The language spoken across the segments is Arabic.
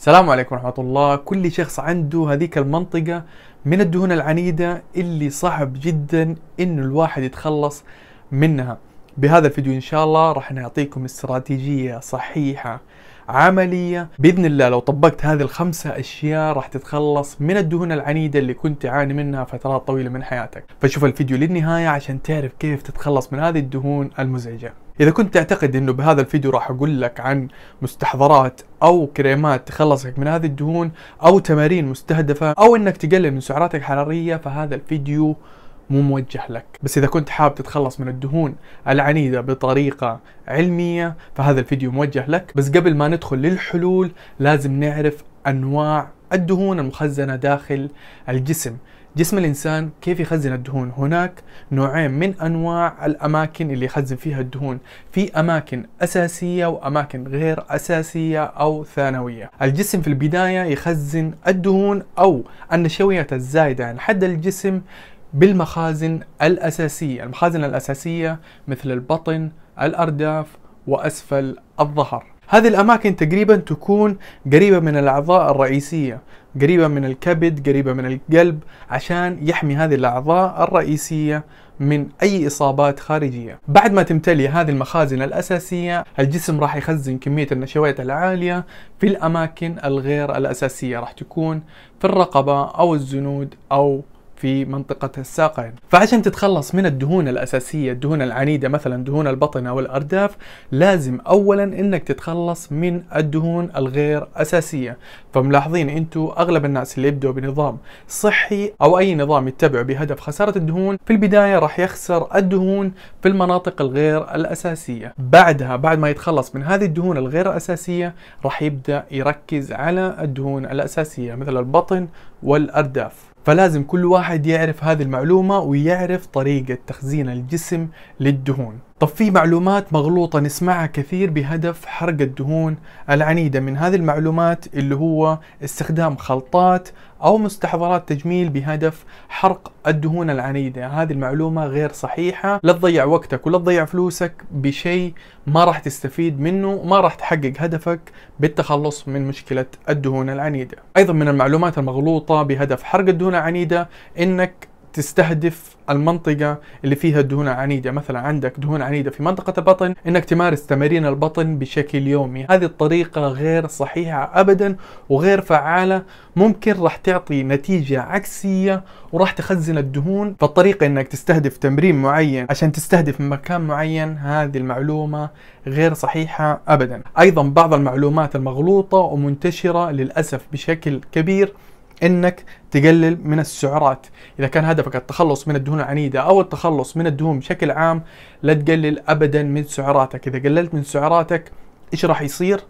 السلام عليكم ورحمة الله كل شخص عنده هذيك المنطقة من الدهون العنيدة اللي صعب جدا انه الواحد يتخلص منها بهذا الفيديو ان شاء الله راح نعطيكم استراتيجية صحيحة عملية بإذن الله لو طبقت هذه الخمسة أشياء راح تتخلص من الدهون العنيدة اللي كنت تعاني منها فترات طويلة من حياتك فشوف الفيديو للنهاية عشان تعرف كيف تتخلص من هذه الدهون المزعجة إذا كنت تعتقد إنه بهذا الفيديو راح أقول لك عن مستحضرات أو كريمات تخلصك من هذه الدهون أو تمارين مستهدفة أو إنك تقلل من سعراتك الحرارية فهذا الفيديو مو موجه لك بس إذا كنت حاب تتخلص من الدهون العنيدة بطريقة علمية فهذا الفيديو موجه لك بس قبل ما ندخل للحلول لازم نعرف أنواع الدهون المخزنة داخل الجسم جسم الإنسان كيف يخزن الدهون هناك نوعين من أنواع الأماكن اللي يخزن فيها الدهون في أماكن أساسية وأماكن غير أساسية أو ثانوية الجسم في البداية يخزن الدهون أو النشويات الزايدة عن حد الجسم بالمخازن الأساسية المخازن الأساسية مثل البطن الأرداف وأسفل الظهر هذه الأماكن تقريبا تكون قريبة من الأعضاء الرئيسية قريبة من الكبد قريبة من القلب عشان يحمي هذه الأعضاء الرئيسية من أي إصابات خارجية بعد ما تمتلي هذه المخازن الأساسية الجسم راح يخزن كمية النشويات العالية في الأماكن الغير الأساسية راح تكون في الرقبة أو الزنود أو في منطقة الساقين فعشان تتخلص من الدهون الأساسية الدهون العنيدة مثلا دهون البطن أو الأرداف لازم أولا أنك تتخلص من الدهون الغير أساسية فملاحظين أنتوا أغلب الناس اللي يبدأوا بنظام صحي أو أي نظام يتبعه بهدف خسارة الدهون في البداية راح يخسر الدهون في المناطق الغير الأساسية بعدها بعد ما يتخلص من هذه الدهون الغير أساسية راح يبدأ يركز على الدهون الأساسية مثل البطن والأرداف فلازم كل واحد يعرف هذه المعلومة ويعرف طريقة تخزين الجسم للدهون طب في معلومات مغلوطة نسمعها كثير بهدف حرق الدهون العنيدة من هذه المعلومات اللي هو استخدام خلطات أو مستحضرات تجميل بهدف حرق الدهون العنيدة هذه المعلومة غير صحيحة لا تضيع وقتك ولا تضيع فلوسك بشيء ما راح تستفيد منه وما راح تحقق هدفك بالتخلص من مشكلة الدهون العنيدة أيضا من المعلومات المغلوطة بهدف حرق الدهون العنيدة إنك تستهدف المنطقة اللي فيها الدهون العنيدة مثلا عندك دهون عنيدة في منطقة البطن انك تمارس تمارين البطن بشكل يومي هذه الطريقة غير صحيحة ابدا وغير فعالة ممكن راح تعطي نتيجة عكسية وراح تخزن الدهون فالطريقة انك تستهدف تمرين معين عشان تستهدف مكان معين هذه المعلومة غير صحيحة ابدا ايضا بعض المعلومات المغلوطة ومنتشرة للأسف بشكل كبير انك تقلل من السعرات اذا كان هدفك التخلص من الدهون العنيده او التخلص من الدهون بشكل عام لا تقلل ابدا من سعراتك اذا قللت من سعراتك ايش راح يصير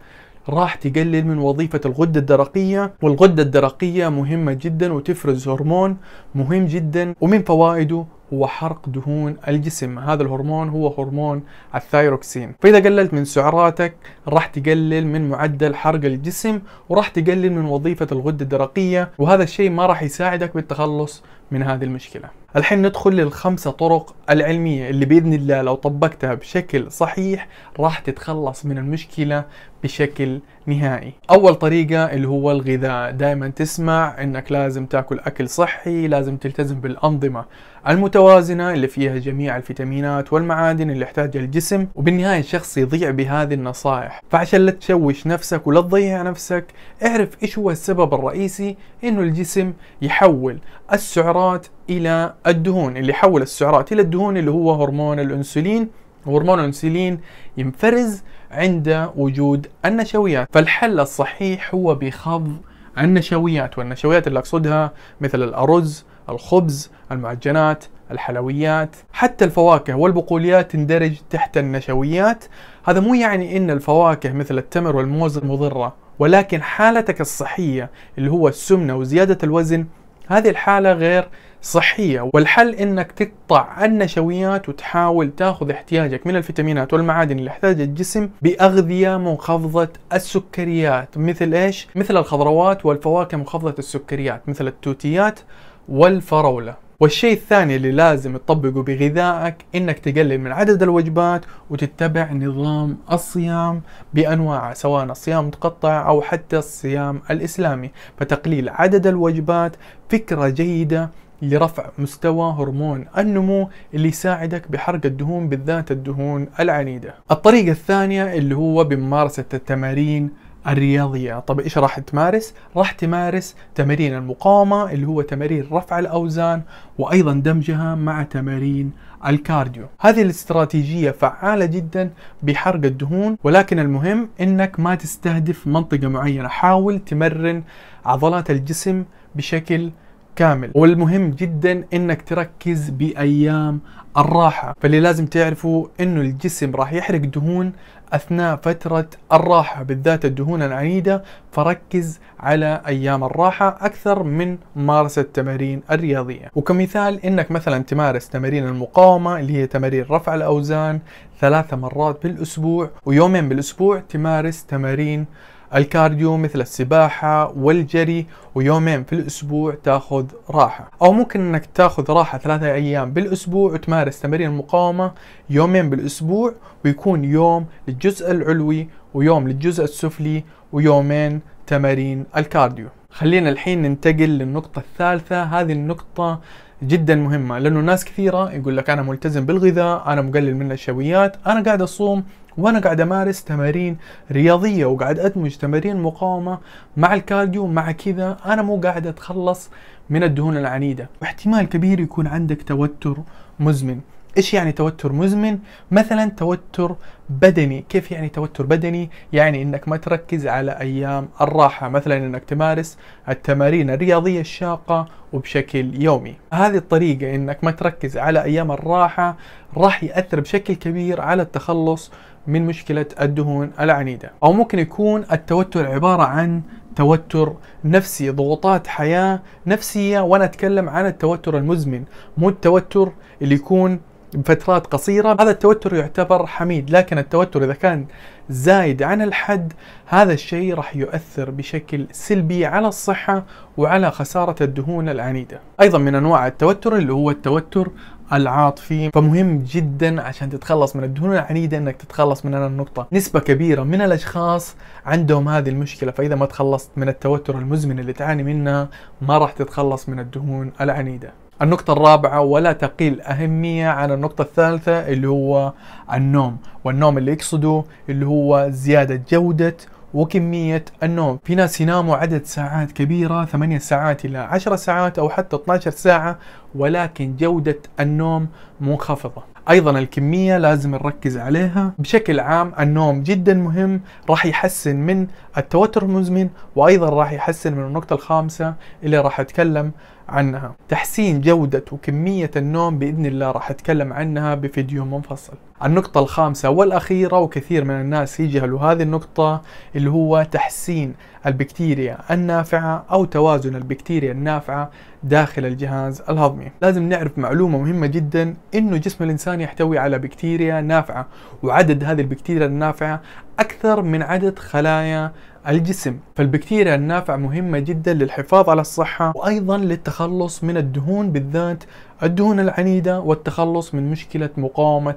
راح تقلل من وظيفة الغدة الدرقية والغدة الدرقية مهمة جدا وتفرز هرمون مهم جدا ومن فوائده هو حرق دهون الجسم هذا الهرمون هو هرمون الثايروكسين فإذا قللت من سعراتك راح تقلل من معدل حرق الجسم وراح تقلل من وظيفة الغدة الدرقية وهذا الشيء ما راح يساعدك بالتخلص من هذه المشكلة الحين ندخل للخمسة طرق العلمية اللي بإذن الله لو طبقتها بشكل صحيح راح تتخلص من المشكلة بشكل نهائي أول طريقة اللي هو الغذاء دائما تسمع أنك لازم تأكل أكل صحي لازم تلتزم بالأنظمة المتوازنة اللي فيها جميع الفيتامينات والمعادن اللي يحتاجها الجسم وبالنهاية الشخص يضيع بهذه النصائح فعشان لا تشوش نفسك ولا تضيع نفسك اعرف إيش هو السبب الرئيسي أنه الجسم يحول السعرات الى الدهون اللي يحول السعرات الى الدهون اللي هو هرمون الانسولين وهرمون الانسولين ينفرز عند وجود النشويات فالحل الصحيح هو بخفض النشويات والنشويات اللي اقصدها مثل الارز الخبز المعجنات الحلويات حتى الفواكه والبقوليات تندرج تحت النشويات هذا مو يعني ان الفواكه مثل التمر والموز مضره ولكن حالتك الصحيه اللي هو السمنه وزياده الوزن هذه الحالة غير صحية والحل انك تقطع النشويات وتحاول تاخذ احتياجك من الفيتامينات والمعادن اللي يحتاجها الجسم بأغذية منخفضة السكريات مثل ايش؟ مثل الخضروات والفواكه منخفضة السكريات مثل التوتيات والفراولة والشيء الثاني اللي لازم تطبقه بغذائك انك تقلل من عدد الوجبات وتتبع نظام الصيام بانواعه سواء الصيام متقطع او حتى الصيام الاسلامي فتقليل عدد الوجبات فكره جيده لرفع مستوى هرمون النمو اللي يساعدك بحرق الدهون بالذات الدهون العنيده. الطريقه الثانيه اللي هو بممارسه التمارين الرياضية طب إيش راح تمارس؟ راح تمارس تمارين المقاومة اللي هو تمارين رفع الأوزان وأيضا دمجها مع تمارين الكارديو هذه الاستراتيجية فعالة جدا بحرق الدهون ولكن المهم أنك ما تستهدف منطقة معينة حاول تمرن عضلات الجسم بشكل كامل والمهم جدا انك تركز بايام الراحة فاللي لازم تعرفه انه الجسم راح يحرق دهون أثناء فترة الراحة بالذات الدهون العنيدة فركز على أيام الراحة أكثر من ممارسة التمارين الرياضية وكمثال إنك مثلا تمارس تمارين المقاومة اللي هي تمارين رفع الأوزان ثلاثة مرات بالأسبوع ويومين بالأسبوع تمارس تمارين الكارديو مثل السباحة والجري ويومين في الأسبوع تاخذ راحة أو ممكن أنك تاخذ راحة ثلاثة أيام بالأسبوع وتمارس تمارين المقاومة يومين بالأسبوع ويكون يوم للجزء العلوي ويوم للجزء السفلي ويومين تمارين الكارديو خلينا الحين ننتقل للنقطة الثالثة هذه النقطة جدا مهمة لأنه ناس كثيرة يقول لك أنا ملتزم بالغذاء أنا مقلل من النشويات أنا قاعد أصوم وانا قاعد امارس تمارين رياضيه وقاعد ادمج تمارين مقاومه مع الكارديو مع كذا انا مو قاعد اتخلص من الدهون العنيده واحتمال كبير يكون عندك توتر مزمن ايش يعني توتر مزمن؟ مثلا توتر بدني، كيف يعني توتر بدني؟ يعني انك ما تركز على ايام الراحه، مثلا انك تمارس التمارين الرياضيه الشاقه وبشكل يومي. هذه الطريقه انك ما تركز على ايام الراحه راح ياثر بشكل كبير على التخلص من مشكله الدهون العنيده، او ممكن يكون التوتر عباره عن توتر نفسي ضغوطات حياة نفسية وأنا أتكلم عن التوتر المزمن مو التوتر اللي يكون بفترات قصيرة هذا التوتر يعتبر حميد لكن التوتر إذا كان زايد عن الحد هذا الشيء راح يؤثر بشكل سلبي على الصحة وعلى خسارة الدهون العنيدة أيضا من أنواع التوتر اللي هو التوتر العاطفي فمهم جدا عشان تتخلص من الدهون العنيدة انك تتخلص من النقطة نسبة كبيرة من الاشخاص عندهم هذه المشكلة فاذا ما تخلصت من التوتر المزمن اللي تعاني منه ما راح تتخلص من الدهون العنيدة النقطة الرابعة ولا تقل أهمية عن النقطة الثالثة اللي هو النوم والنوم اللي يقصده اللي هو زيادة جودة وكمية النوم في ناس يناموا عدد ساعات كبيرة 8 ساعات إلى 10 ساعات أو حتى 12 ساعة ولكن جودة النوم منخفضة ايضا الكمية لازم نركز عليها بشكل عام النوم جدا مهم راح يحسن من التوتر المزمن وايضا راح يحسن من النقطة الخامسة اللي راح اتكلم عنها تحسين جودة وكمية النوم بإذن الله راح أتكلم عنها بفيديو منفصل النقطة الخامسة والأخيرة وكثير من الناس يجهلوا هذه النقطة اللي هو تحسين البكتيريا النافعة أو توازن البكتيريا النافعة داخل الجهاز الهضمي لازم نعرف معلومة مهمة جدا انه جسم الانسان يحتوي على بكتيريا نافعة وعدد هذه البكتيريا النافعة أكثر من عدد خلايا الجسم فالبكتيريا النافعة مهمة جدا للحفاظ على الصحة وأيضا للتخلص من الدهون بالذات الدهون العنيدة والتخلص من مشكلة مقاومة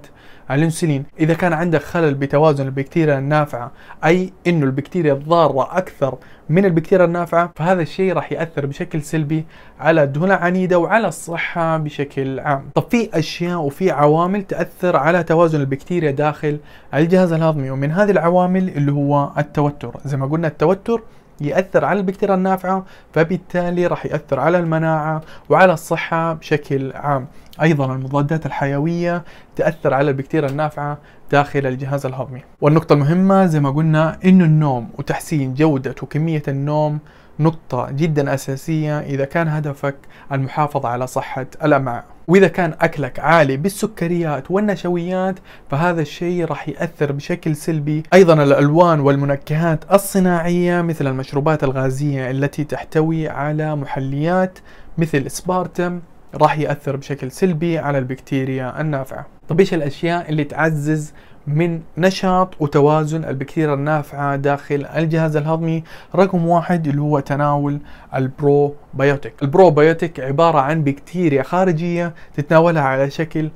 الأنسولين إذا كان عندك خلل بتوازن البكتيريا النافعة أي أنه البكتيريا الضارة أكثر من البكتيريا النافعة فهذا الشيء راح يأثر بشكل سلبي على الدهون العنيدة وعلى الصحة بشكل عام طب في أشياء وفي عوامل تأثر على توازن البكتيريا داخل الجهاز الهضمي ومن هذه العوامل العوامل اللي هو التوتر زي ما قلنا التوتر يأثر على البكتيريا النافعة فبالتالي راح يأثر على المناعة وعلى الصحة بشكل عام أيضا المضادات الحيوية تأثر على البكتيريا النافعة داخل الجهاز الهضمي والنقطة المهمة زي ما قلنا أن النوم وتحسين جودة وكمية النوم نقطة جدا أساسية إذا كان هدفك المحافظة على صحة الأمعاء وإذا كان أكلك عالي بالسكريات والنشويات فهذا الشيء راح يأثر بشكل سلبي أيضا الألوان والمنكهات الصناعية مثل المشروبات الغازية التي تحتوي على محليات مثل سبارتم راح يأثر بشكل سلبي على البكتيريا النافعة طب إيش الأشياء اللي تعزز من نشاط وتوازن البكتيريا النافعة داخل الجهاز الهضمي رقم واحد اللي هو تناول البروبيوتيك البروبيوتيك عبارة عن بكتيريا خارجية تتناولها على شكل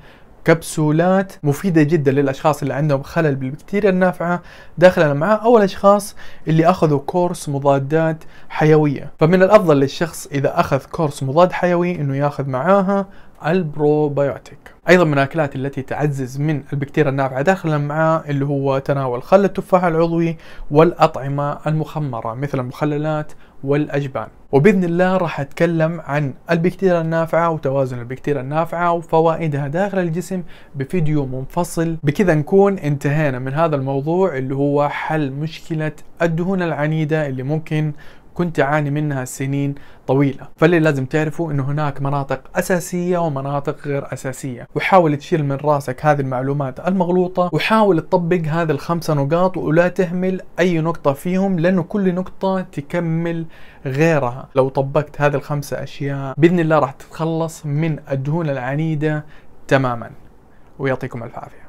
كبسولات مفيدة جدا للأشخاص اللي عندهم خلل بالبكتيريا النافعة داخل الأمعاء أو الأشخاص اللي أخذوا كورس مضادات حيوية فمن الأفضل للشخص إذا أخذ كورس مضاد حيوي أنه يأخذ معاها البروبيوتيك ايضا من الاكلات التي تعزز من البكتيريا النافعه داخل الامعاء اللي هو تناول خل التفاح العضوي والاطعمه المخمره مثل المخللات والاجبان وباذن الله راح اتكلم عن البكتيريا النافعه وتوازن البكتيريا النافعه وفوائدها داخل الجسم بفيديو منفصل بكذا نكون انتهينا من هذا الموضوع اللي هو حل مشكله الدهون العنيده اللي ممكن كنت أعاني منها سنين طويلة فاللي لازم تعرفه أنه هناك مناطق أساسية ومناطق غير أساسية وحاول تشيل من راسك هذه المعلومات المغلوطة وحاول تطبق هذه الخمسة نقاط ولا تهمل أي نقطة فيهم لأنه كل نقطة تكمل غيرها لو طبقت هذه الخمسة أشياء بإذن الله راح تتخلص من الدهون العنيدة تماما ويعطيكم الف عافيه